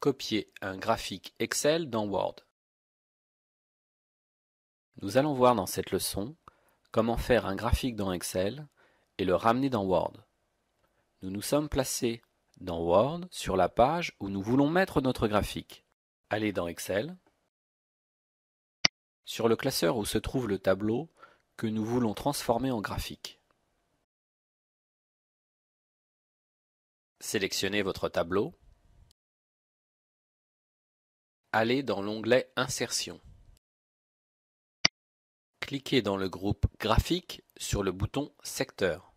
Copier un graphique Excel dans Word. Nous allons voir dans cette leçon comment faire un graphique dans Excel et le ramener dans Word. Nous nous sommes placés dans Word sur la page où nous voulons mettre notre graphique. Allez dans Excel. Sur le classeur où se trouve le tableau que nous voulons transformer en graphique. Sélectionnez votre tableau. Allez dans l'onglet Insertion. Cliquez dans le groupe Graphique sur le bouton Secteur.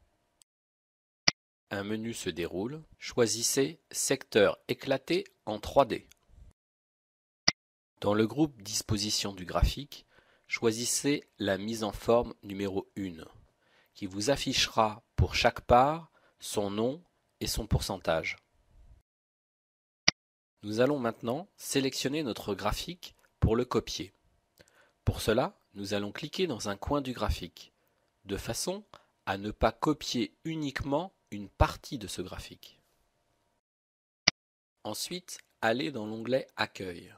Un menu se déroule. Choisissez Secteur éclaté en 3D. Dans le groupe Disposition du graphique, choisissez la mise en forme numéro 1 qui vous affichera pour chaque part son nom et son pourcentage. Nous allons maintenant sélectionner notre graphique pour le copier. Pour cela, nous allons cliquer dans un coin du graphique, de façon à ne pas copier uniquement une partie de ce graphique. Ensuite, allez dans l'onglet Accueil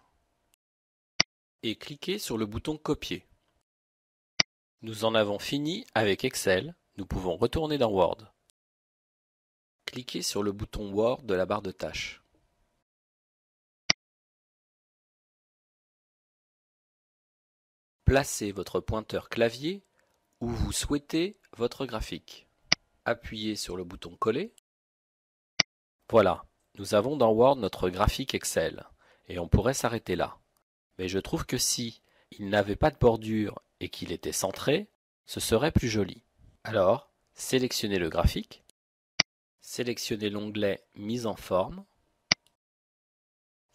et cliquez sur le bouton Copier. Nous en avons fini avec Excel, nous pouvons retourner dans Word. Cliquez sur le bouton Word de la barre de tâches. Placez votre pointeur clavier où vous souhaitez votre graphique. Appuyez sur le bouton Coller. Voilà, nous avons dans Word notre graphique Excel, et on pourrait s'arrêter là. Mais je trouve que si il n'avait pas de bordure et qu'il était centré, ce serait plus joli. Alors, sélectionnez le graphique, sélectionnez l'onglet Mise en forme,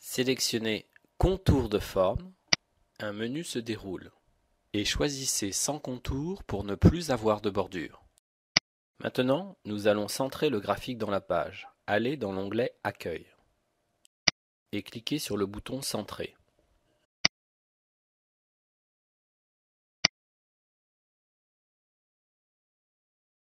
sélectionnez Contour de forme, un menu se déroule et choisissez sans contour pour ne plus avoir de bordure. Maintenant, nous allons centrer le graphique dans la page. Allez dans l'onglet Accueil et cliquez sur le bouton Centrer.